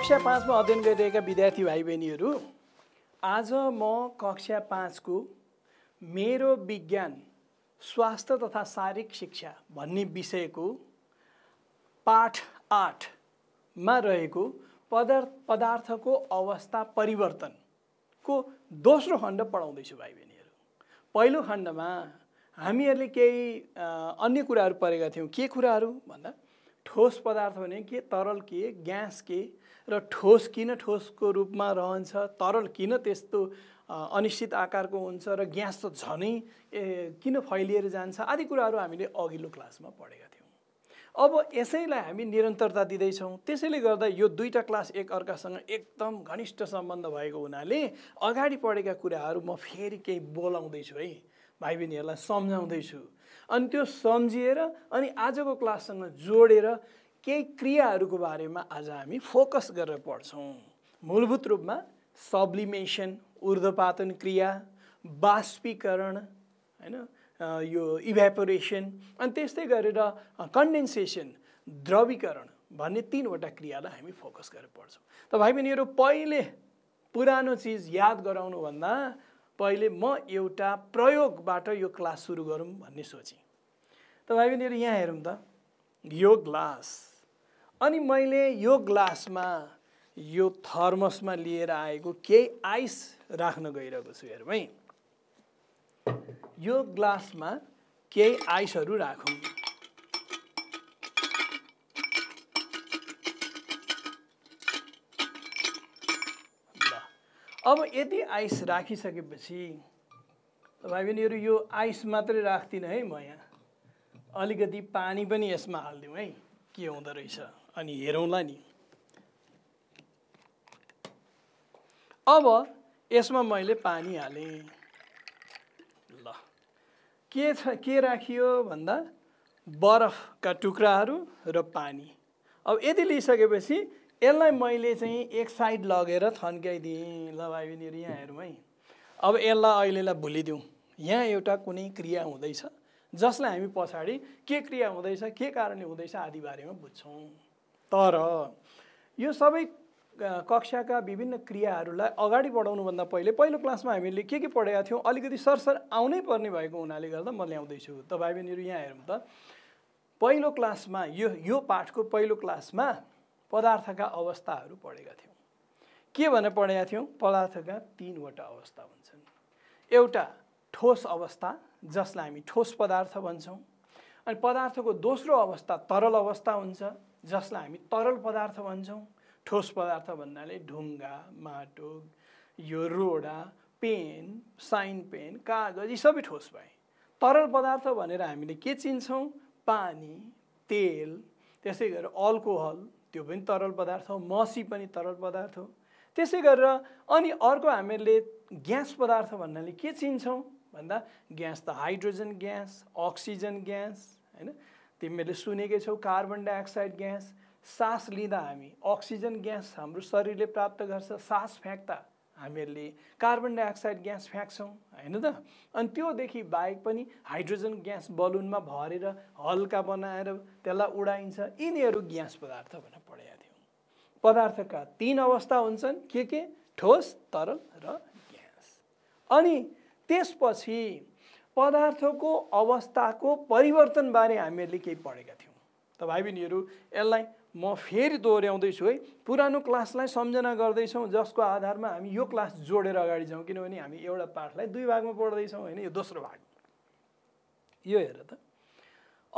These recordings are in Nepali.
कक्षा पाँचमा अध्ययन गरिरहेका विद्यार्थी भाइ बहिनीहरू आज म कक्षा पाँचको मेरो विज्ञान स्वास्थ्य तथा शारीरिक शिक्षा भन्ने विषयको पाठ आठमा रहेको पदार्थ पदार्थको अवस्था परिवर्तनको दोस्रो खण्ड पढाउँदैछु भाइ बहिनीहरू पहिलो खण्डमा हामीहरूले केही अन्य कुराहरू पढेका थियौँ के कुराहरू भन्दा ठोस पदार्थ भने के तरल के ग्यास के र ठोस किन ठोसको रूपमा रहन्छ तरल किन त्यस्तो अनिश्चित आकारको हुन्छ र ग्यास त झनै किन फैलिएर जान्छ आदि कुराहरू हामीले अघिल्लो क्लासमा पढेका थियौँ अब यसैलाई हामी निरन्तरता दिँदैछौँ त्यसैले गर्दा यो दुईवटा क्लास एकअर्कासँग एकदम घनिष्ठ सम्बन्ध भएको हुनाले अगाडि पढेका कुराहरू म फेरि केही बोलाउँदैछु है भाइ बहिनीहरूलाई सम्झाउँदैछु अनि त्यो सम्झिएर अनि आजको क्लाससँग जोडेर केही क्रियाहरूको बारेमा आज हामी फोकस गरेर पढ्छौँ मूलभूत रूपमा सब्लिमेसन ऊर्धपातन क्रिया बाष्पीकरण होइन यो इभ्यापोरेसन अनि त्यस्तै गरेर कन्डेन्सेसन द्रवीकरण भन्ने तिनवटा क्रियालाई हामी फोकस गरेर पढ्छौँ त भाइ बहिनीहरू पहिले पुरानो चिज याद गराउनुभन्दा पहिले म एउटा प्रयोगबाट यो क्लास सुरु गरौँ भन्ने सोचेँ त भाइ बहिनीहरू यहाँ हेरौँ त यो ग्लास अनि मैले यो ग्लासमा यो थर्मसमा लिएर आएको केही आइस राख्न गइरहेको छु हेरौँ है यो ग्लासमा केही आइसहरू राखौँ ल अब यति आइस राखिसकेपछि भाइ बहिनीहरू यो आइस मात्रै राख्दिनँ है म यहाँ अलिकति पानी पनि यसमा हालिदिउँ है के हुँदो रहेछ अनि हेरौँला नि अब यसमा मैले पानी हालेँ ल के छ के राखियो भन्दा बरफका टुक्राहरू र पानी अब यति लिइसकेपछि यसलाई मैले चाहिँ एक साइड लगेर थन्काइदिएँ ल भाइ बहिनीहरू यहाँ हेरौँ है अब यसलाई अहिलेलाई भुलिदिउँ यहाँ एउटा कुनै क्रिया हुँदैछ जसलाई हामी पछाडि के क्रिया हुँदैछ के कारणले हुँदैछ आदि बारेमा बुझ्छौँ तर यो सबै कक्षाका विभिन्न क्रियाहरूलाई अगाडि बढाउनुभन्दा पहिले पहिलो क्लासमा हामीले के के पढेका थियौँ अलिकति सरसर आउनै पर्ने भएको हुनाले गर्दा म ल्याउँदैछु त भाइ बहिनीहरू यहाँ हेरौँ त पहिलो क्लासमा यो यो पाठको पहिलो क्लासमा पदार्थका अवस्थाहरू पढेका थियौँ के भनेर पढेका थियौँ पदार्थका तिनवटा अवस्था हुन्छन् एउटा ठोस अवस्था जसलाई हामी ठोस पदार्थ भन्छौँ अनि पदार्थको दोस्रो अवस्था तरल अवस्था हुन्छ जसलाई हामी तरल पदार्थ भन्छौँ ठोस पदार्थ भन्नाले ढुङ्गा माटो यो रोडा पेन साइन पेन कागज यी सबै ठोस भए तरल पदार्थ भनेर हामीले के चिन्छौँ पानी तेल त्यसै गरेर अल्कोहल त्यो पनि तरल पदार्थ हो मसी पनि तरल पदार्थ हो त्यसै गरेर अनि अर्को हामीले ग्यास पदार्थ भन्नाले के चिन्छौँ भन्दा ग्यास त हाइड्रोजन ग्यास अक्सिजन ग्यास होइन तिमीहरूले सुनेकै छौ कार्बन डाइअक्साइड ग्यास सास लिँदा हामी अक्सिजन ग्यास हाम्रो शरीरले प्राप्त गर्छ सास फ्याँक्दा हामीहरूले कार्बन डाइअक्साइड ग्यास फ्याँक्छौँ होइन त अनि त्योदेखि बाहेक पनि हाइड्रोजन ग्यास बलुनमा भरेर हल्का बनाएर त्यसलाई उडाइन्छ यिनीहरू ग्यास पदार्थ भनेर पढाएको थियौँ पदार्थका तिन अवस्था हुन्छन् के के ठोस तरल र ग्यास अनि त्यसपछि पदार्थको अवस्थाको परिवर्तनबारे हामीहरूले केही पढेका थियौँ त भाइ बहिनीहरू यसलाई म फेरि दोहोऱ्याउँदैछु है पुरानो क्लासलाई सम्झना गर्दैछौँ जसको आधारमा हामी यो क्लास जोडेर अगाडि जाउँ किनभने हामी एउटा पाठलाई दुई भागमा पढ्दैछौँ होइन यो दोस्रो भाग यो हेर त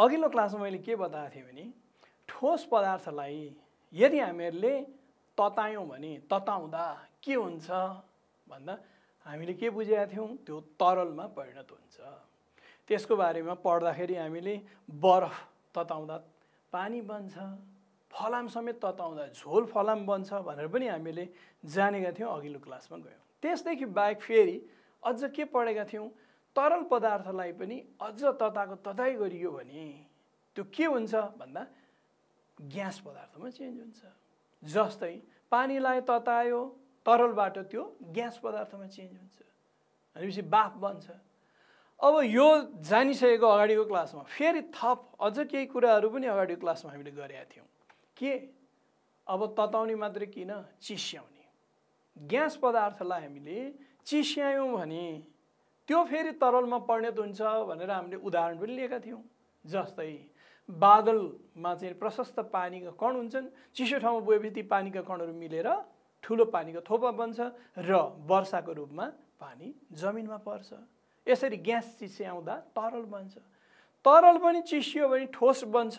अघिल्लो क्लासमा मैले के बताएको थिएँ भने ठोस पदार्थलाई यदि हामीहरूले ततायौँ भने तताउँदा के हुन्छ भन्दा हामीले के बुझेका थियौँ त्यो तरलमा परिणत हुन्छ त्यसको बारेमा पढ्दाखेरि हामीले बरफ तताउँदा पानी बन्छ फलाम समेत तताउँदा झोल फलाम बन्छ भनेर पनि हामीले जानेका थियौँ अघिल्लो क्लासमा गयौँ त्यसदेखि बाहेक फेरि अझ के पढेका थियौँ तरल पदार्थलाई पनि अझ तताको तताइ गरियो भने त्यो के हुन्छ भन्दा ग्यास पदार्थमा चेन्ज हुन्छ जस्तै पानीलाई ततायो तरलबाट त्यो ग्यास पदार्थमा चेन्ज हुन्छ भनेपछि बाफ बन्छ अब यो जानिसकेको अगाडिको क्लासमा फेरि थप अझ केही कुराहरू पनि अगाडिको क्लासमा हामीले गरेका थियौँ के अब तताउने मात्रै किन चिस्याउने ग्यास पदार्थलाई हामीले चिस्यायौँ भने त्यो फेरि तरलमा परिणत हुन्छ भनेर हामीले उदाहरण पनि लिएका थियौँ जस्तै बादलमा चाहिँ प्रशस्त पानीका कण हुन्छन् चिसो ठाउँमा गएपछि ती पानीका कणहरू मिलेर ठुलो पानीको थोपा बन्छ र वर्षाको रूपमा पानी जमिनमा पर्छ यसरी ग्यास चिस्याउँदा तरल बन्छ तरल पनि चिसियो भने ठोस बन्छ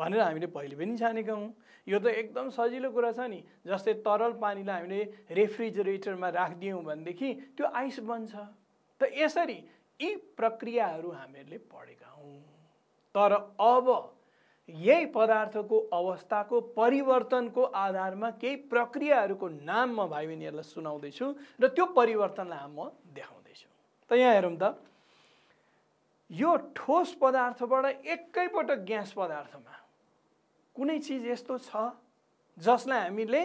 भनेर हामीले पहिले पनि जानेका हौँ यो त एकदम सजिलो कुरा छ नि जस्तै तरल पानीलाई हामीले रेफ्रिजरेटरमा राखिदियौँ भनेदेखि त्यो आइस बन्छ त यसरी यी प्रक्रियाहरू हामीहरूले पढेका हौँ तर अब यही पदार्थको अवस्थाको परिवर्तनको आधारमा केही प्रक्रियाहरूको नाम म भाइ बहिनीहरूलाई सुनाउँदैछु र त्यो परिवर्तनलाई म देखाउँदैछु त यहाँ हेरौँ त यो ठोस पदार्थबाट एकैपटक ग्यास पदार्थमा कुनै चिज यस्तो छ जसलाई हामीले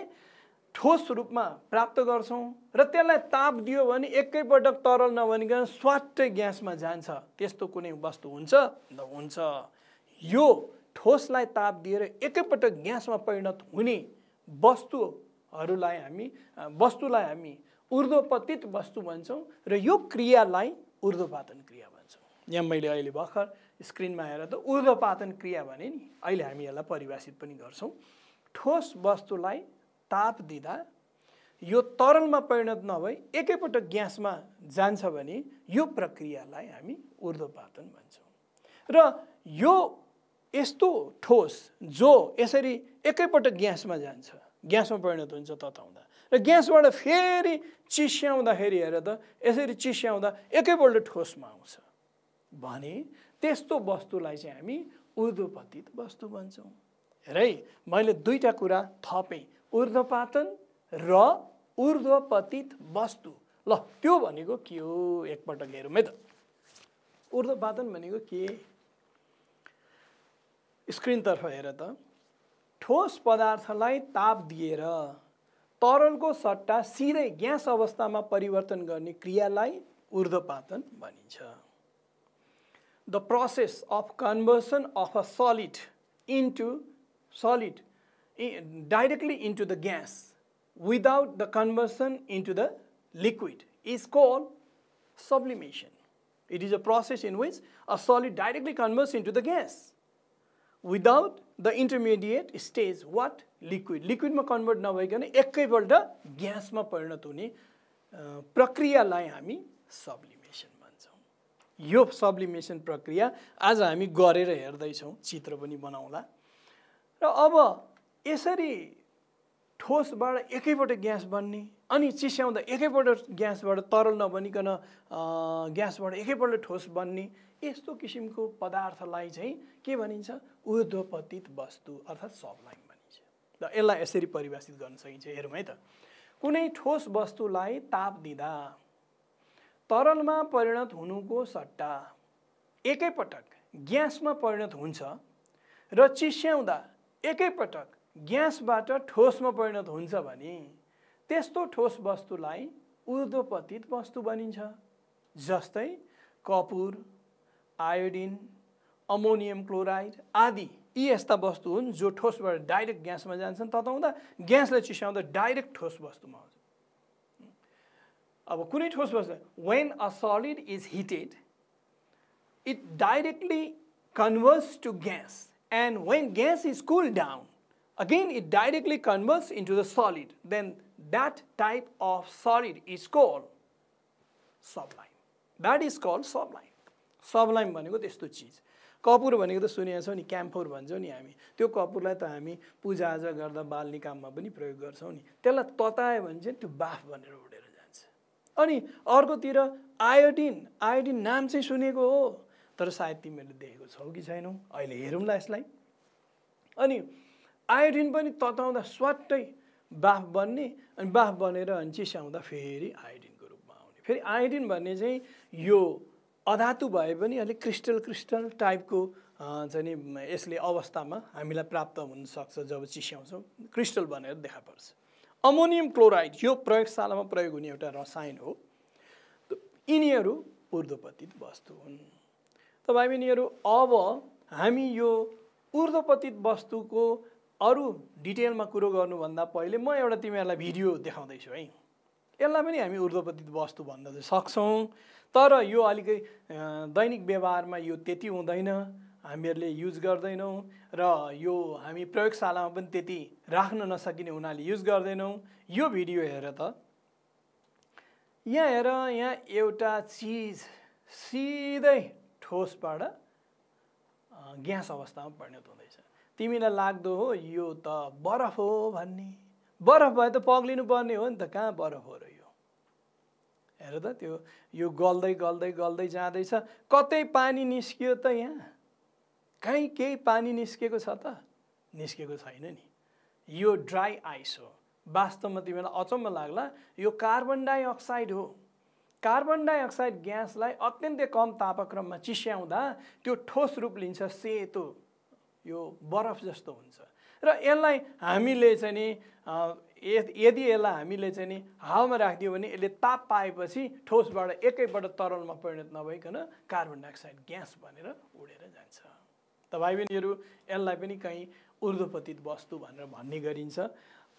ठोस रूपमा प्राप्त गर्छौँ र त्यसलाई ताप दियो भने एकैपटक तरल नभनिकन स्वाटै ग्यासमा जान्छ त्यस्तो कुनै वस्तु हुन्छ त हुन्छ यो ठोसलाई ताप दिएर एकैपटक ग्यासमा परिणत हुने वस्तुहरूलाई हामी वस्तुलाई हामी ऊर्ध्वपतित वस्तु भन्छौँ र यो क्रियालाई ऊर्ध्वपातन क्रिया भन्छौँ यहाँ मैले अहिले भर्खर स्क्रिनमा हेर त ऊर्ध्वपातन क्रिया भने नि अहिले हामी यसलाई परिभाषित पनि गर्छौँ ठोस वस्तुलाई ताप दिँदा यो तरलमा परिणत नभई एकैपटक ग्यासमा जान्छ भने यो प्रक्रियालाई हामी ऊर्ध्वपातन भन्छौँ र यो यस्तो ठोस जो यसरी एकैपटक ग्यासमा जान्छ ग्यासमा परिणत हुन्छ तताउँदा र ग्यासबाट फेरि चिस्याउँदाखेरि हेर त यसरी चिस्याउँदा एकैपल्ट ठोसमा आउँछ भने त्यस्तो वस्तुलाई चाहिँ हामी ऊर्ध्वपतित वस्तु भन्छौँ हेर है मैले दुईवटा कुरा थपेँ ऊर्ध्वपातन र ऊर्ध्वपतित वस्तु ल त्यो भनेको के हो एकपल्ट हेरौँ है त ऊर्ध्वपातन भनेको के स्क्रिनतर्फ हेर त ठोस पदार्थलाई ताप दिएर तरलको सट्टा सिधै ग्यास अवस्थामा परिवर्तन गर्ने क्रियालाई ऊर्ध्वपातन भनिन्छ the process of conversion of a solid into solid directly into the gas without the conversion into the liquid is call sublimation it is a process in which a solid directly converts into the gas without the intermediate stage what liquid लिक्विडमा कन्भर्ट नभइकन एकैपल्ट ग्यासमा परिणत हुने प्रक्रियालाई हामी सब्लिमेसन भन्छौँ यो सब्लिमेसन प्रक्रिया आज हामी गरेर हेर्दैछौँ चित्र पनि बनाउँला र अब यसरी ठोसबाट एकैपल्ट ग्यास बन्ने अनि चिस्याउँदा एकैपल्ट ग्यासबाट तरल नबनिकन ग्यासबाट एकैपल्ट ठोस बन्ने यस्तो किसिमको पदार्थलाई चाहिँ के भनिन्छ ऊर्ध्वपतित वस्तु अर्थात् सबलाइन भनिन्छ र यसलाई यसरी परिभाषित गर्न सकिन्छ हेरौँ है त कुनै ठोस वस्तुलाई ताप दिँदा तरलमा परिणत हुनुको सट्टा एकैपटक ग्यासमा परिणत हुन्छ र चिस्याउँदा एकैपटक ग्यासबाट ठोसमा परिणत हुन्छ भने त्यस्तो ठोस वस्तुलाई ऊर्ध्वपतित वस्तु भनिन्छ जस्तै कपुर आयोडिन अमोनियम क्लोराइड आदि यी यस्ता वस्तु हुन् जो ठोसबाट डाइरेक्ट ग्यासमा जान्छन् तताउँदा ग्यासले चिसाउँदा डाइरेक्ट ठोस वस्तुमा आउँछ अब कुनै ठोस वस्तु when a solid is heated it directly converts to gas and when gas is cool down again it directly converts into the solid then that type of solid is called sublime. That is called sublime. Sublime भनेको त्यस्तो चिज कपुर भनेको त सुनेको छौँ नि क्याम्फोर भन्छौँ नि हामी त्यो कपुरलाई त हामी पूजाआजा गर्दा बाल्ने काममा पनि प्रयोग गर्छौँ नि त्यसलाई ततायो भने चाहिँ त्यो बाफ भनेर उडेर जान्छ अनि अर्कोतिर आयोडिन आयोडिन नाम चाहिँ सुनेको हो तर सायद तिमीहरूले देखेको छौ कि छैनौ अहिले हेरौँला यसलाई अनि आयोडिन पनि तताउँदा स्वाट्टै बाफ बन्ने अनि बाफ बनेर अनि चिस्याउँदा फेरि आयोडिनको रूपमा आउने फेरि आयोडिन भन्ने चाहिँ यो अधातु भए पनि अलिक क्रिस्टल क्रिस्टल टाइपको चाहिँ यसले अवस्थामा हामीलाई प्राप्त हुनसक्छ जब चिस्याउँछौँ क्रिस्टल बनेर देखा पर्छ अमोनियम क्लोराइड यो प्रयोगशालामा प्रयोग हुने एउटा रसायन हो यिनीहरू ऊर्ध्वपतित वस्तु हुन् तपाईँ यिनीहरू अब हामी यो ऊर्ध्वपतित वस्तुको अरू डिटेलमा कुरो गर्नुभन्दा पहिले म एउटा तिमीहरूलाई भिडियो देखाउँदैछु है यसलाई पनि हामी ऊर्ध्वपतित वस्तु भन्न चाहिँ सक्छौँ तर यो अलिकति दैनिक व्यवहारमा यो त्यति हुँदैन हामीहरूले युज गर्दैनौँ र यो हामी प्रयोगशालामा पनि त्यति राख्न नसकिने हुनाले युज गर्दैनौँ यो भिडियो हेर त यहाँ हेर यहाँ एउटा चिज सिधै ठोसबाट ग्यास अवस्थामा परिणत हुँदैछ तिमीलाई लाग्दो हो यो त बरफ हो भन्ने बरफ भए त पग्लिनु पर्ने हो नि त कहाँ बरफ हो र यो हेर त त्यो यो गल्दै गल्दै गल्दै जाँदैछ कतै पानी निस्कियो त यहाँ कहीँ केही पानी निस्केको छ त निस्केको छैन नि यो ड्राई आइस हो वास्तवमा तिमीलाई अचम्म लाग्ला यो कार्बन डाइअक्साइड हो कार्बन डाइअक्साइड ग्यासलाई अत्यन्तै कम तापक्रममा चिस्याउँदा त्यो ठोस रूप लिन्छ सेतो यो बरफ जस्तो हुन्छ र यसलाई हामीले चाहिँ नि यदि यसलाई हामीले चाहिँ नि हावामा राखिदियो भने यसले ताप पाएपछि ठोसबाट एकैपल्ट तरलमा परिणत नभइकन कार्बन डाइअक्साइड ग्यास भनेर उडेर जान्छ त भाइ बहिनीहरू यसलाई पनि कहीँ ऊर्ध्वपतित वस्तु भनेर भन्ने गरिन्छ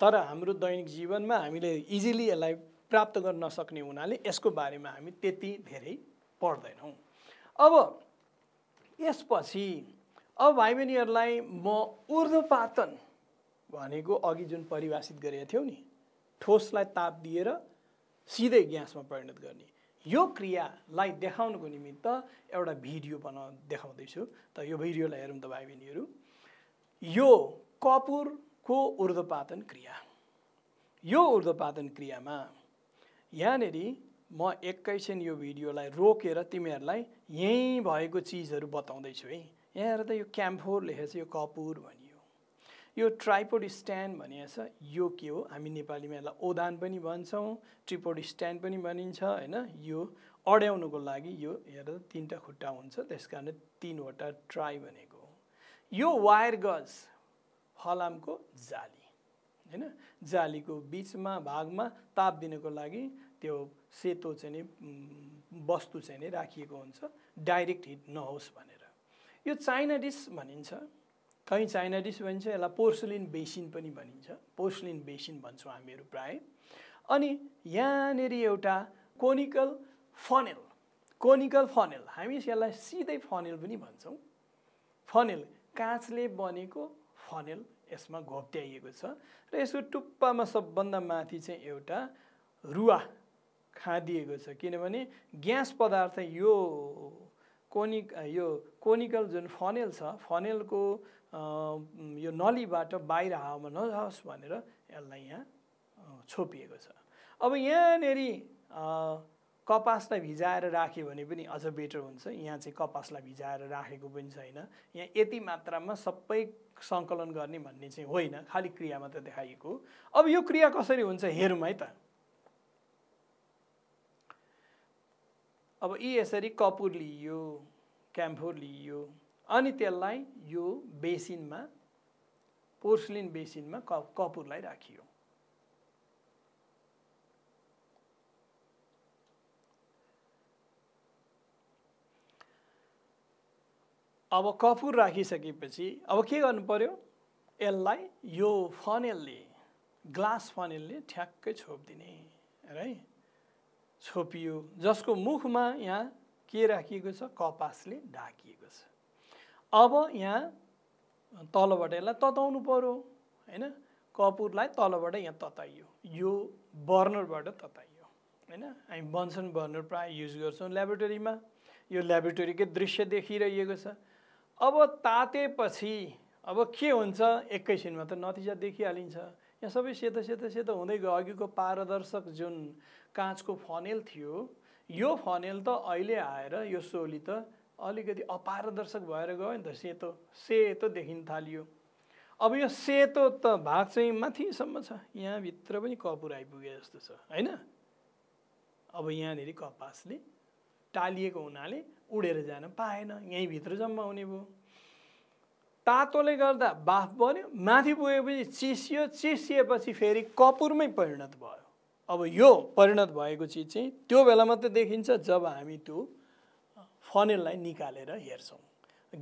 तर हाम्रो दैनिक जीवनमा हामीले इजिली यसलाई प्राप्त गर्न नसक्ने हुनाले यसको बारेमा हामी त्यति धेरै पढ्दैनौँ अब यसपछि अब भाइ बहिनीहरूलाई म ऊर्ध्वपातन भनेको अघि जुन परिभाषित गरेका थियौँ नि ठोसलाई ताप दिएर सिधै ग्यासमा परिणत गर्ने यो क्रियालाई देखाउनुको निमित्त एउटा भिडियो बना देखाउँदैछु त यो भिडियोलाई हेरौँ त भाइ बहिनीहरू यो कपुरको ऊर्ध्वपातन क्रिया यो ऊर्ध्वपातन क्रियामा यहाँनिर म एकैछिन यो भिडियोलाई रोकेर तिमीहरूलाई यहीँ भएको चिजहरू बताउँदैछु है यहाँ हेर्दा यो क्याम्फोर लेखेको छ यो कपुर भनियो यो ट्राइपोड स्ट्यान्ड भनिएको छ यो के हो हामी नेपालीमा यसलाई ओदान पनि भन्छौँ ट्रिपोड स्ट्यान्ड पनि भनिन्छ होइन यो अड्याउनुको लागि यो हेर तिनवटा खुट्टा हुन्छ त्यस कारण तिनवटा ट्राई भनेको यो वायर गज फलामको जाली होइन जालीको बिचमा भागमा ताप दिनको लागि त्यो सेतो चाहिँ नि वस्तु चाहिँ नि राखिएको हुन्छ डाइरेक्ट हिट नहोस् भनेर यो चाइना डिस भनिन्छ कहीँ चाइना डिस भनिन्छ यसलाई पोर्सलिन बेसिन पनि भनिन्छ पोर्सलिन बेसिन भन्छौँ हामीहरू प्राय अनि यहाँनिर एउटा कोनिकल फनेल कोनिकल फनेल हामी यसलाई सिधै फनेल पनि भन्छौँ फनेल काँचले बनेको फनेल यसमा घोप्ट्याइएको छ र यसको टुप्पामा सबभन्दा माथि चाहिँ एउटा रुवा खाँदिएको छ किनभने ग्यास पदार्थ यो कोनिक यो कोनिकल जुन फनेल छ फनेलको यो नलीबाट बाहिर हावामा नजाओस् भनेर यसलाई यहाँ छोपिएको छ अब यहाँनेरि कपासलाई भिजाएर राख्यो भने पनि अझ बेटर हुन्छ यहाँ चाहिँ कपासलाई भिजाएर राखेको पनि छैन यहाँ यति मात्रामा सबै सङ्कलन गर्ने भन्ने चाहिँ होइन खालि क्रिया मात्र देखाइएको अब यो क्रिया कसरी हुन्छ हेरौँ है त अब यी यसरी कपुर लिइयो क्याम्फोर लिइयो अनि त्यसलाई यो बेसिनमा पोर्सलिन बेसिनमा क कपुरलाई राखियो अब कपुर राखिसकेपछि अब के गर्नु पर्यो यसलाई यो फनेलले ग्लास फनेलले ठ्याक्कै छोपिदिने है छोपियो जसको मुखमा यहाँ के राखिएको छ कपासले ढाकिएको छ अब यहाँ तलबाट यसलाई तताउनु पऱ्यो होइन कपुरलाई तलबाट यहाँ तताइयो यो बर्नरबाट तताइयो होइन हामी बन्सन बर्नर प्रायः युज गर्छौँ ल्याबोरेटरीमा यो ल्याबोरेटरीकै दृश्य देखिरहेको छ अब तातेपछि अब के हुन्छ एकैछिनमा त नतिजा देखिहालिन्छ यहाँ सबै सेतो सेतो सेतो हुँदै गयो अघिको पारदर्शक जुन काँचको फनेल थियो यो फनेल त अहिले आएर यो सोली त अलिकति अपारदर्शक भएर गयो नि त सेतो सेतो देखिन थालियो अब यो सेतो त भाग चाहिँ माथिसम्म छ यहाँभित्र पनि कपुर आइपुगे जस्तो छ होइन अब यहाँनिर कपासले टालिएको हुनाले उडेर जान पाएन यहीँभित्र जम्मा हुने भयो तातोले गर्दा बाफ बन्यो माथि पुगेपछि चिसियो चिसिएपछि फेरि कपुरमै परिणत भयो अब यो परिणत भएको चिज चाहिँ त्यो बेला मात्रै देखिन्छ जब हामी त्यो फनेललाई निकालेर हेर्छौँ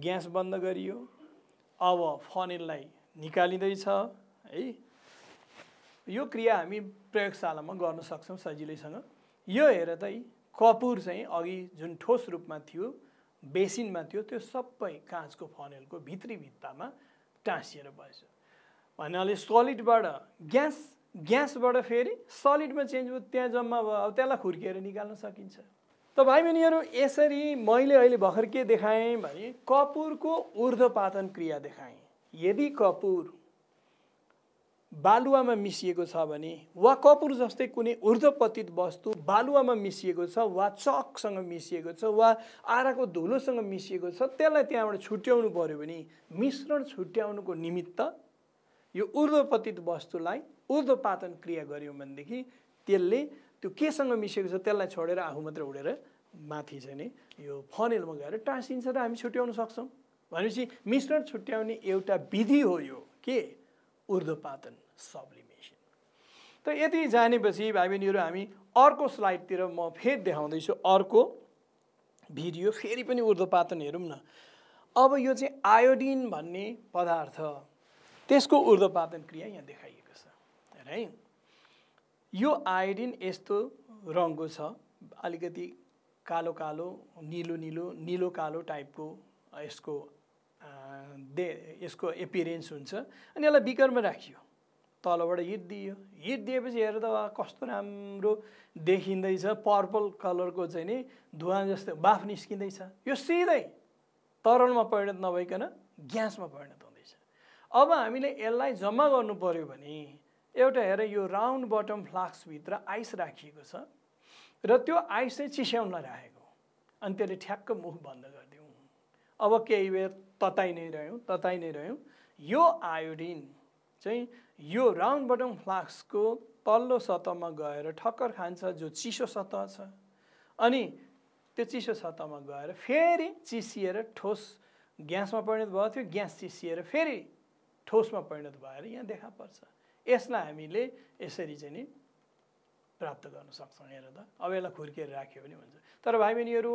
ग्यास बन्द गरियो अब फनेललाई निकालिँदैछ है यो क्रिया हामी प्रयोगशालामा गर्न सक्छौँ सजिलैसँग यो हेर त कपुर चाहिँ अघि जुन ठोस रूपमा थियो बेसिनमा थियो त्यो सबै काँचको फनेलको भित्री भित्तामा टाँसिएर बसेछ भन्नाले सलिडबाट ग्यास ग्यासबाट फेरि सलिडमा चेन्ज भयो त्यहाँ जम्मा भयो अब त्यसलाई खुर्किएर निकाल्न सकिन्छ त भाइ बहिनीहरू यसरी मैले अहिले भर्खर के देखाएँ भने कपुरको ऊर्ध्वपातन क्रिया देखाएँ यदि कपुर बालुवामा मिसिएको छ भने वा कपुर जस्तै कुनै ऊर्धपतित वस्तु बालुवामा मिसिएको छ वा चकसँग मिसिएको छ वा आराको धुलोसँग मिसिएको छ त्यसलाई त्यहाँबाट छुट्याउनु पऱ्यो भने मिश्रण छुट्याउनुको निमित्त यो ऊर्धपतित वस्तुलाई ऊर्धपातन क्रिया गऱ्यौँ भनेदेखि त्यसले त्यो केसँग मिसिएको छ त्यसलाई छोडेर आफू मात्र उडेर माथि चाहिँ नि यो फनेलमा गएर टाँसिन्छ र हामी छुट्याउन सक्छौँ भनेपछि मिश्रण छुट्याउने एउटा विधि हो यो के उर्धपातन सब्लिमेसन त यति जानेपछि भाइ बहिनीहरू हामी अर्को स्लाइडतिर म फेरि देखाउँदैछु अर्को भिडियो फेरि पनि उर्धपातन हेरौँ न अब यो चाहिँ आयोडिन भन्ने पदार्थ त्यसको उर्धपातन क्रिया यहाँ देखाइएको छ है यो आयोडिन यस्तो रङको छ अलिकति कालो कालो निलो निलो निलो कालो टाइपको यसको दे यसको एपिरेन्स हुन्छ अनि यसलाई बिकरमा राखियो तलबाट हिट दियो हिट दिएपछि हेर त कस्तो राम्रो देखिँदैछ पर्पल कलरको चाहिँ नि धुवा जस्तो बाफ निस्किँदैछ यो सिधै तरलमा परिणत नभइकन ग्यासमा परिणत हुँदैछ अब हामीले यसलाई जम्मा गर्नु पऱ्यो भने एउटा हेर यो राउन्ड बटम फ्लास्कभित्र आइस राखिएको छ र त्यो आइस चाहिँ चिस्याउन राखेको अनि त्यसले ठ्याक्क मुख बन्द गरिदिउँ अब केही बेर तताइ नै रह्यौँ तताइ नै रह्यौँ यो आयोडिन चाहिँ यो राउन्ड बटम फ्लास्कको तल्लो सतहमा गएर ठक्कर खान्छ जो चिसो सतह छ अनि त्यो चिसो सतहमा गएर फेरि चिसिएर ठोस ग्यासमा परिणत भएको थियो ग्यास चिसिएर फेरि ठोसमा परिणत भएर यहाँ देखा पर्छ यसलाई हामीले यसरी चाहिँ नि प्राप्त गर्न सक्छौँ हेर त अब यसलाई खुर्किएर राख्यो भने हुन्छ तर भाइ बहिनीहरू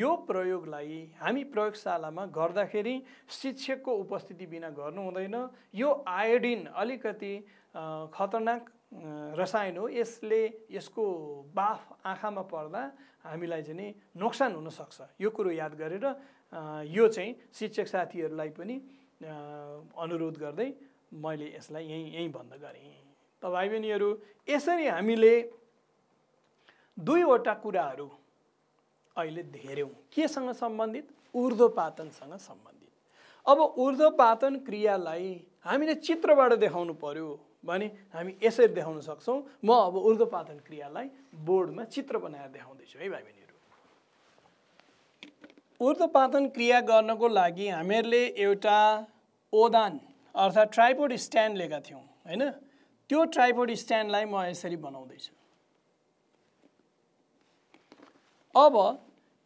यो प्रयोगलाई हामी प्रयोगशालामा गर्दाखेरि शिक्षकको उपस्थिति बिना गर्नु हुँदैन यो आयोडिन अलिकति खतरनाक रसायन हो यसले यसको बाफ आँखामा पर्दा हामीलाई चाहिँ नि नोक्सान हुनसक्छ यो कुरो याद गरेर यो चाहिँ शिक्षक साथीहरूलाई पनि अनुरोध गर्दै मैले यसलाई यहीँ यहीँ बन्द गरेँ भाइ बहिनीहरू यसरी हामीले दुईवटा कुराहरू अहिले धेऱ्यौँ केसँग सम्बन्धित ऊर्ध्वपातनसँग सम्बन्धित अब ऊर्ध्वपातन क्रियालाई हामीले चित्रबाट देखाउनु पर्यो भने हामी यसरी देखाउन सक्छौँ म अब ऊर्ध्वपातन क्रियालाई बोर्डमा चित्र बनाएर देखाउँदैछु है भाइ बहिनीहरू ऊर्ध्वपातन क्रिया गर्नको लागि हामीहरूले एउटा ओदान अर्थात् ट्राइपोड स्ट्यान्ड लिएका थियौँ होइन त्यो ट्राइपोड स्ट्यान्डलाई म यसरी बनाउँदैछु अब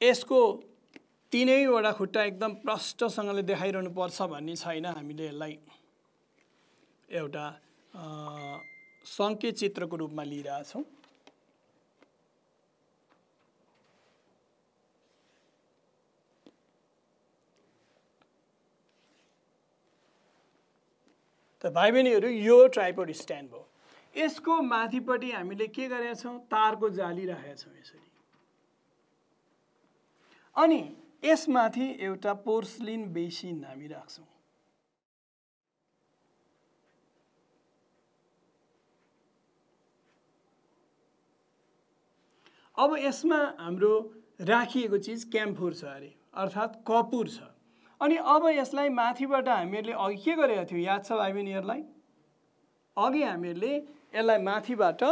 यसको तिनैवटा खुट्टा एकदम प्रष्टसँगले देखाइरहनु पर्छ भन्ने छैन हामीले यसलाई एउटा सङ्केत चित्रको रूपमा लिइरहेछौँ त भाइ बहिनीहरू यो ट्राइपोड स्ट्यान्ड भयो यसको माथिपट्टि हामीले के गरेका छौँ तारको जाली राखेका छौँ यसरी अनि यसमाथि एउटा पोर्सलिन बेसिन हामी राख्छौँ अब यसमा हाम्रो राखिएको चिज क्याम्फोर छ अरे अर्थात् कपुर छ अनि अब यसलाई माथिबाट हामीहरूले अघि के गरेका थियौँ याद छ भाइ बहिनीहरूलाई अघि हामीहरूले यसलाई माथिबाट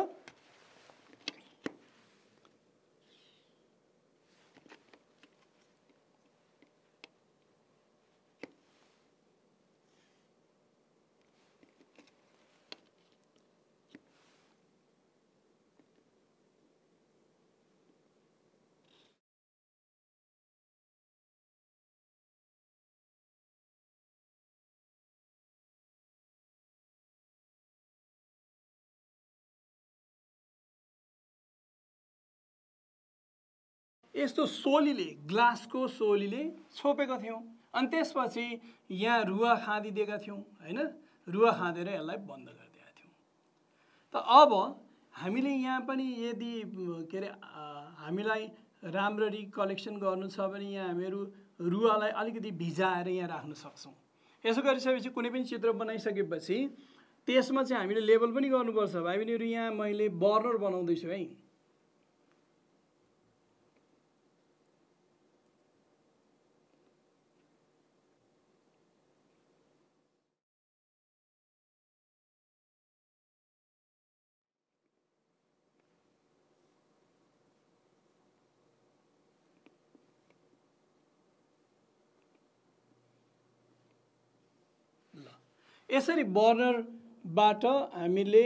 यस्तो सोलीले ग्लासको सोलीले छोपेको थियौँ अनि त्यसपछि यहाँ रुवा खाँदिदिएका थियौँ होइन रुवा खाँदेर यसलाई बन्द गरिदिएका थियौँ त अब हामीले यहाँ पनि यदि के अरे हामीलाई राम्ररी कलेक्सन गर्नु छ भने यहाँ हामीहरू रुवालाई अलिकति भिजाएर यहाँ राख्न सक्छौँ यसो गरिसकेपछि कुनै पनि चित्र बनाइसकेपछि त्यसमा चाहिँ हामीले लेबल पनि गर्नुपर्छ भाइ बहिनीहरू यहाँ मैले बर्नर बनाउँदैछु है यसरी बर्नरबाट हामीले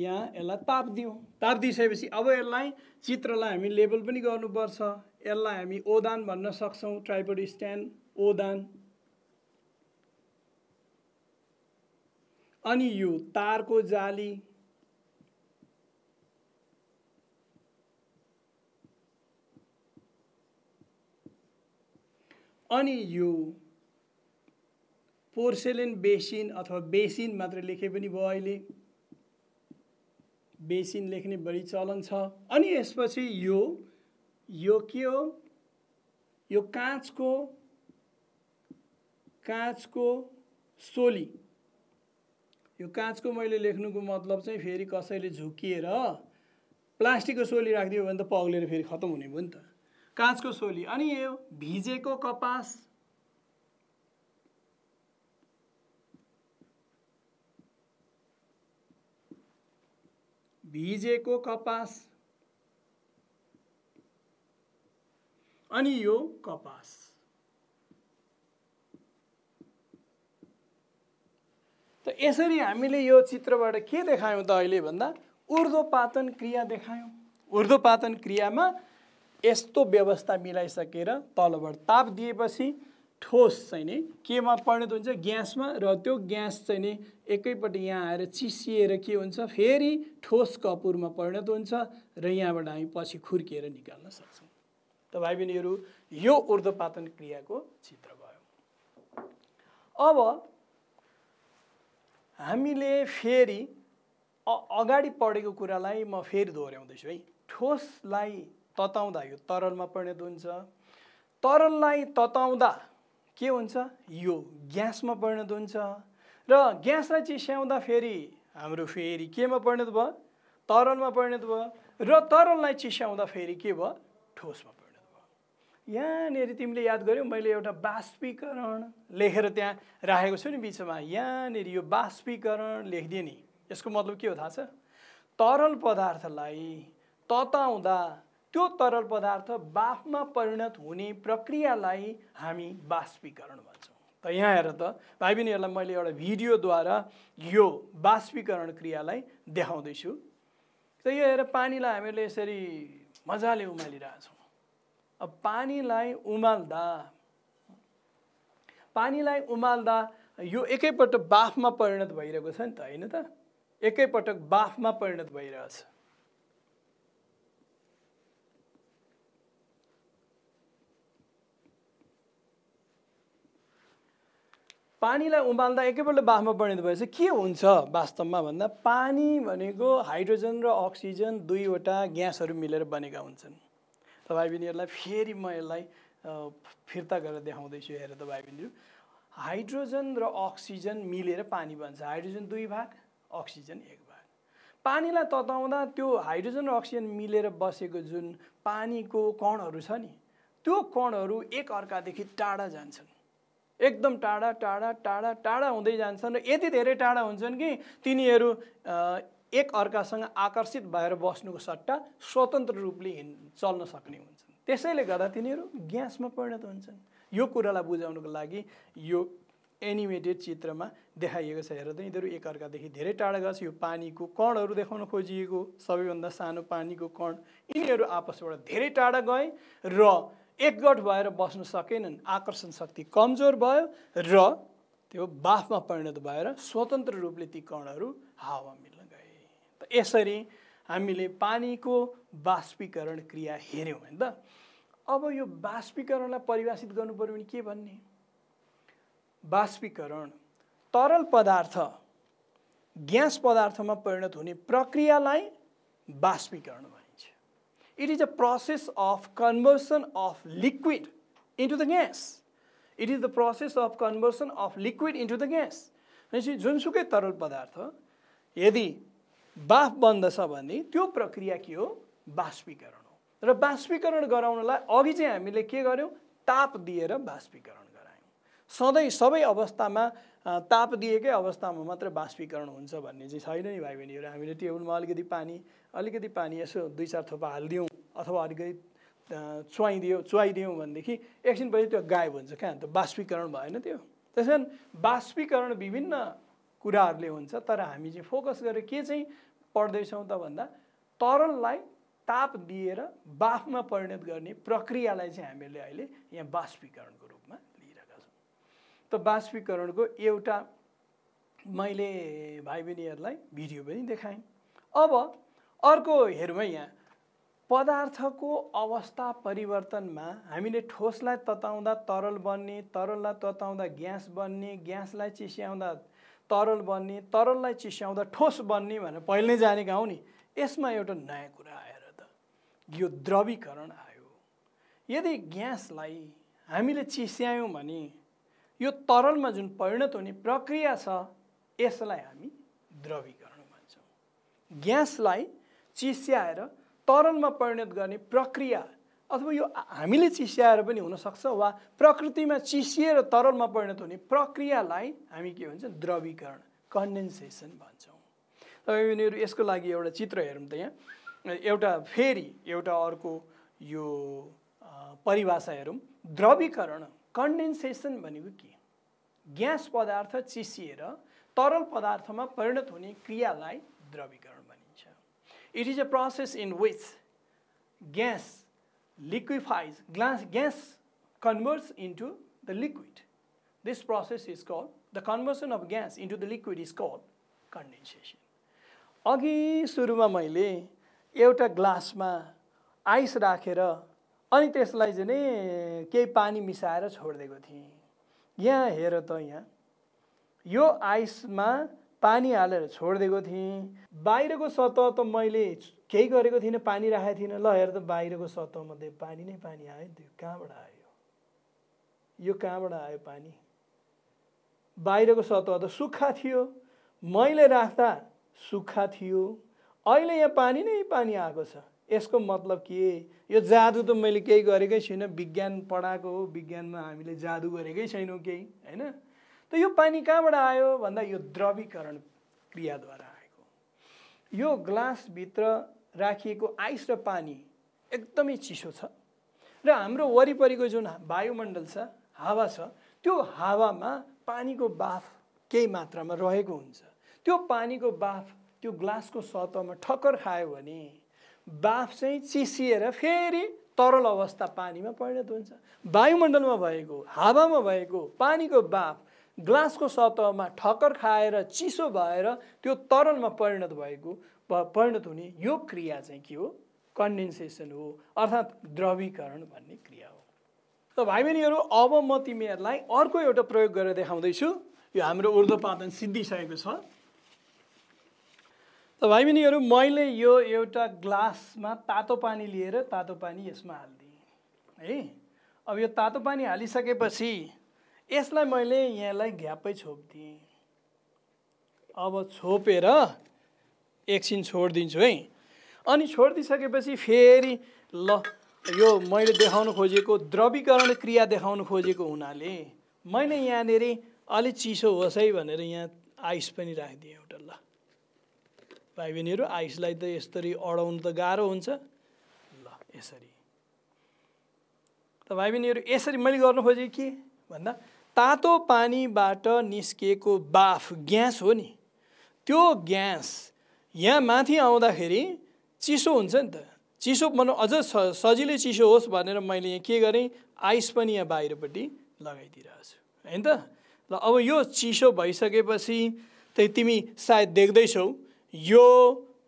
यहाँ यसलाई ताप दियौँ ताप दिइसकेपछि अब यसलाई चित्रलाई हामी लेबल पनि गर्नुपर्छ यसलाई हामी ओदान भन्न सक्छौँ ट्राइपोड स्ट्यान्ड ओदान अनि यो तारको जाली अनि यो पोर्सेलेन बेसिन अथवा बेसिन मात्र लेखे पनि भयो अहिले बेसिन लेख्ने बढी चलन छ अनि यसपछि यो यो के हो यो काँचको काँचको सोली यो काँचको मैले लेख्नुको मतलब चाहिँ फेरि कसैले झुकिएर प्लास्टिकको सोली राखिदियो भने त पग्लेर फेरि खत्तम हुने भयो नि त काँचको सोली अनि यो भिजेको कपास भिजेको कपास अनि यो कपास त यसरी हामीले यो चित्रबाट के देखायौँ त अहिले भन्दा ऊर्ध्वपातन क्रिया देखायौँ ऊर्ध्वपातन क्रियामा यस्तो व्यवस्था मिलाइसकेर तलबाट ताप दिएपछि ठोस चाहिँ नि केमा परिणत हुन्छ ग्यासमा र त्यो ग्यास चाहिँ नि एकैपट्टि यहाँ आएर चिसिएर के हुन्छ फेरि ठोस कपुरमा परिणत हुन्छ र यहाँबाट हामी पछि खुर्किएर निकाल्न सक्छौँ त भाइ बहिनीहरू यो ऊर्ध्वपातन क्रियाको चित्र भयो अब हामीले फेरि अगाडि पढेको कुरालाई म फेरि दोहोऱ्याउँदैछु है ठोसलाई तताउँदा यो तरलमा परिणत हुन्छ तरललाई तताउँदा के हुन्छ यो ग्यासमा परिणत हुन्छ र ग्यासलाई चिस्याउँदा फेरि हाम्रो फेरि केमा परिणत भयो तरलमा परिणत भयो र तरललाई चिस्याउँदा फेरि के भयो ठोसमा परिणत भयो यहाँनिर तिमीले याद गर्यौ मैले एउटा बाष्पीकरण लेखेर त्यहाँ राखेको छु नि बिचमा यहाँनिर यो बाष्पीकरण लेखिदिएँ नि यसको मतलब के हो थाहा छ तरल पदार्थलाई तताउँदा त्यो तरल पदार्थ बाफमा परिणत हुने प्रक्रियालाई हामी बाष्पीकरण भन्छौँ त यहाँ हेर त भाइ बहिनीहरूलाई मैले एउटा भिडियोद्वारा यो बाष्पीकरण क्रियालाई देखाउँदैछु त यो हेर पानीलाई हामीहरूले यसरी मजाले उमालिरहेछौँ अब पानीलाई उमाल्दा पानीलाई उमाल्दा यो एकैपटक बाफमा परिणत भइरहेको छ नि त होइन त एकैपटक बाफमा परिणत भइरहेछ पानीलाई उमाल्दा एकैपल्ट बाफमा परिणत भएपछि के हुन्छ वास्तवमा भन्दा पानी भनेको हाइड्रोजन र अक्सिजन दुईवटा ग्यासहरू मिलेर बनेका हुन्छन् त भाइ बहिनीहरूलाई फेरि म यसलाई फिर्ता गरेर देखाउँदैछु हेर भाइ बहिनीहरू हाइड्रोजन र अक्सिजन मिलेर पानी बन्छ हाइड्रोजन दुई भाग अक्सिजन एक भाग पानीलाई तताउँदा त्यो हाइड्रोजन र अक्सिजन मिलेर बसेको जुन पानीको कणहरू छ नि त्यो कणहरू एक अर्कादेखि टाढा जान्छन् एकदम टाढा टाढा टाढा टाढा हुँदै जान्छन् र यति धेरै टाढा हुन्छन् कि तिनीहरू एक अर्कासँग आकर्षित भएर बस्नुको सट्टा स्वतन्त्र रूपले हिँड चल्न सक्ने हुन्छन् त्यसैले गर्दा तिनीहरू ग्यासमा परिणत हुन्छन् यो कुरालाई बुझाउनुको लागि यो एनिमेटेड चित्रमा देखाइएको छ हेर त यिनीहरू एकअर्कादेखि धेरै टाढा छ यो पानीको कणहरू देखाउन खोजिएको सबैभन्दा सानो पानीको कण यिनीहरू आपसबाट धेरै टाढा गए र एकगट भएर बस्न सकेनन् आकर्षण शक्ति कमजोर भयो र त्यो बाफमा परिणत भएर स्वतन्त्र रूपले ती कणहरू हावा मिल्न गए त यसरी हामीले पानीको बाष्पीकरण क्रिया हेऱ्यौँ होइन त अब यो बाष्पीकरणलाई परिभाषित गर्नु पऱ्यो भने के भन्ने बाष्पीकरण तरल पदार्थ ग्यास पदार्थमा परिणत हुने प्रक्रियालाई बाष्पीकरण भयो It is a process of conversion of liquid into the gas. It is the process of conversion of liquid into the gas. भनेपछि जुनसुकै तरल पदार्थ यदि बाफ बन्दछ भने त्यो प्रक्रिया के हो बाष्पीकरण हो र बाष्पीकरण गराउनलाई अघि चाहिँ हामीले के गर्यौँ ताप दिएर बाष्पीकरण गरायौँ सधैँ सबै अवस्थामा ताप दिएकै अवस्थामा मात्र बाष्पीकरण हुन्छ भन्ने चाहिँ छैन नि भाइ बहिनीहरू हामीले टेबलमा अलिकति पानी अलिकति पानी यसो दुई चार थोपा हालिदिउँ अथवा अलिकति चुवाइदियो चुवाइदियौँ भनेदेखि एकछिनपछि त्यो गायब हुन्छ कहाँ त बाष्पीकरण भएन त्यो त्यस कारण बाष्पीकरण विभिन्न कुराहरूले हुन्छ तर हामी चाहिँ फोकस गरेर के चाहिँ पढ्दैछौँ त भन्दा तरललाई ताप दिएर बाफमा परिणत गर्ने प्रक्रियालाई चाहिँ हामीले अहिले यहाँ बाष्पीकरणको रूपमा त बाष्पीकरणको एउटा मैले भाइ बहिनीहरूलाई भिडियो पनि देखाएँ अब अर्को हेरौँ है यहाँ पदार्थको अवस्था परिवर्तनमा हामीले ठोसलाई तताउँदा तरल बन्ने तरललाई तताउँदा ग्यास बन्ने ग्यासलाई चिस्याउँदा तरल बन्ने तरललाई चिस्याउँदा ठोस बन्ने भनेर नै जानेका हौ नि यसमा एउटा नयाँ कुरा आएर त यो द्रवीकरण आयो यदि ग्यासलाई हामीले चिस्यायौँ भने यो तरलमा जुन परिणत हुने प्रक्रिया छ यसलाई हामी द्रवीकरण भन्छौँ ग्यासलाई चिस्याएर तरलमा परिणत गर्ने प्रक्रिया अथवा यो हामीले चिस्याएर पनि हुनसक्छ वा प्रकृतिमा चिसिएर तरलमा परिणत हुने प्रक्रियालाई हामी के भन्छ द्रवीकरण कन्डेन्सेसन भन्छौँ तपाईँ यिनीहरू यसको लागि एउटा चित्र हेरौँ त यहाँ एउटा फेरि एउटा अर्को यो परिभाषा हेरौँ द्रवीकरण कन्डेन्सेसन भनेको के ग्यास पदार्थ चिसिएर तरल पदार्थमा परिणत हुने क्रियालाई द्रवीकरण भनिन्छ it is a process in which gas liquefies glass gas converts into the liquid this process is called the conversion of gas into the liquid is called condensation अघि सुरुमा मैले एउटा ग्लासमा आइस राखेर अनि त्यसलाई चाहिँ नै केही पानी मिसाएर छोडिदिएको थिएँ यहाँ हेर त यहाँ यो आइसमा पानी हालेर छोडिदिएको थिएँ बाहिरको सतह त मैले केही गरेको थिइनँ पानी राखेको थिइनँ ल हेर त बाहिरको सतहमध्ये पानी नै पानी आयो त्यो कहाँबाट आयो यो कहाँबाट आयो पानी बाहिरको सतह त सुक्खा थियो मैले राख्दा सुक्खा थियो अहिले यहाँ पानी नै पानी आएको छ यसको मतलब के यो जादु त मैले केही गरेकै छुइनँ विज्ञान पढाएको हो विज्ञानमा हामीले जादु गरेकै छैनौँ केही होइन त यो पानी कहाँबाट आयो भन्दा यो द्रवीकरण क्रियाद्वारा आएको यो ग्लासभित्र राखिएको आइस र पानी एकदमै चिसो छ र हाम्रो वरिपरिको जुन वायुमण्डल छ हावा छ त्यो हावामा पानीको बाफ केही मात्रामा रहेको हुन्छ त्यो पानीको बाफ त्यो ग्लासको सतहमा ठक्कर खायो भने बाफ चाहिँ चिसिएर फेरि तरल अवस्था पानीमा परिणत हुन्छ वायुमण्डलमा भएको हावामा भएको पानीको बाफ ग्लासको सतहमा ठक्कर खाएर चिसो भएर त्यो तरलमा परिणत भएको परिणत हुने यो क्रिया चाहिँ के हो कन्डेन्सेसन हो अर्थात् द्रवीकरण भन्ने क्रिया हो त भाइ बहिनीहरू अब म तिमीहरूलाई अर्को एउटा प्रयोग गरेर देखाउँदैछु यो हाम्रो ऊर्ध्वपातन सिद्धिसकेको छ भाइ बहिनीहरू मैले यो एउटा ग्लासमा तातो पानी लिएर तातो पानी यसमा हालिदिएँ है अब यो तातो पानी हालिसकेपछि यसलाई मैले यहाँलाई घ्यापै छोपिदिएँ अब छोपेर एकछिन छोडिदिन्छु है अनि छोडिदिइसकेपछि फेरि ल यो मैले देखाउन खोजेको द्रवीकरण क्रिया देखाउन खोजेको हुनाले मैले यहाँनिर अलि चिसो होस् है भनेर यहाँ आइस पनि राखिदिएँ एउटा ल भाइ बहिनीहरू आइसलाई त यसरी अडाउनु त गाह्रो हुन्छ ल यसरी त भाइ बहिनीहरू यसरी मैले गर्नु खोजेँ के भन्दा तातो पानीबाट निस्किएको बाफ ग्यास हो नि त्यो ग्यास यहाँ माथि आउँदाखेरि चिसो हुन्छ नि त चिसो भनौँ अझ स सजिलै चिसो होस् भनेर मैले यहाँ के गरेँ आइस पनि यहाँ बाहिरपट्टि लगाइदिइरहेको छु होइन त ल अब यो चिसो भइसकेपछि त तिमी सायद देख्दैछौ यो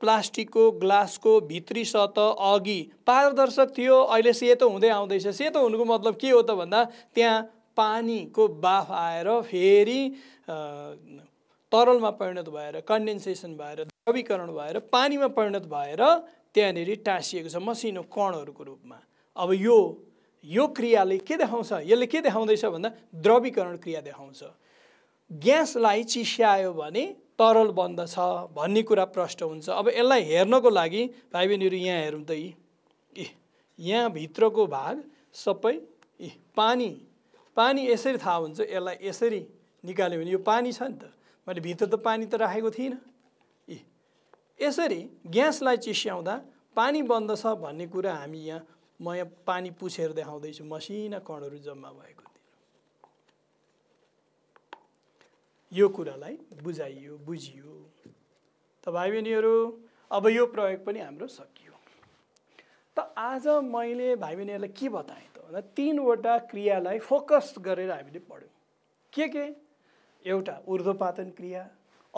प्लास्टिकको ग्लासको भित्री सतह अघि पारदर्शक थियो अहिले सेतो हुँदै आउँदैछ सेतो हुनुको मतलब के हो त भन्दा त्यहाँ पानीको बाफ आएर फेरि तरलमा परिणत भएर कन्डेन्सेसन भएर द्रवीकरण भएर पानीमा परिणत भएर त्यहाँनिर टाँसिएको छ मसिनो कणहरूको रूपमा अब यो यो क्रियाले के देखाउँछ यसले के देखाउँदैछ भन्दा द्रवीकरण क्रिया देखाउँछ ग्यासलाई चिस्यायो भने तरल बन्द छ भन्ने कुरा प्रष्ट हुन्छ अब यसलाई हेर्नको लागि भाइ बहिनीहरू यहाँ हेरौँ त यी यहाँभित्रको भाग सबै इ पानी पानी यसरी थाहा हुन्छ यसलाई यसरी निकाल्यो भने यो पानी छ नि त मैले भित्र त पानी त राखेको थिइनँ ए यसरी ग्यासलाई चिस्याउँदा पानी बन्दछ भन्ने कुरा हामी यहाँ म यहाँ पानी पुछेर देखाउँदैछु मसिना कणहरू जम्मा भएको यो कुरालाई बुझाइयो बुझियो त भाइ बहिनीहरू अब यो प्रयोग पनि हाम्रो सकियो त आज मैले भाइ बहिनीहरूलाई के बताएँ त भन्दा तिनवटा क्रियालाई फोकस गरेर हामीले पढ्यौँ के के एउटा ऊर्ध्वपातन क्रिया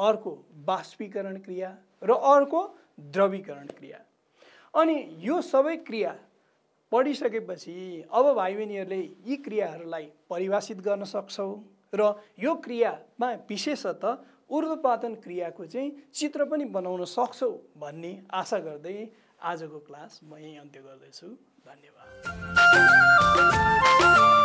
अर्को बाष्पीकरण क्रिया र अर्को द्रवीकरण क्रिया अनि यो सबै क्रिया पढिसकेपछि अब भाइ बहिनीहरूले यी क्रियाहरूलाई परिभाषित गर्न सक्छौँ र यो क्रियामा विशेषतः ऊर्ध्वपातन क्रियाको चाहिँ चित्र पनि बनाउन सक्छौ भन्ने आशा गर्दै आजको क्लास म यहीँ अन्त्य गर्दैछु धन्यवाद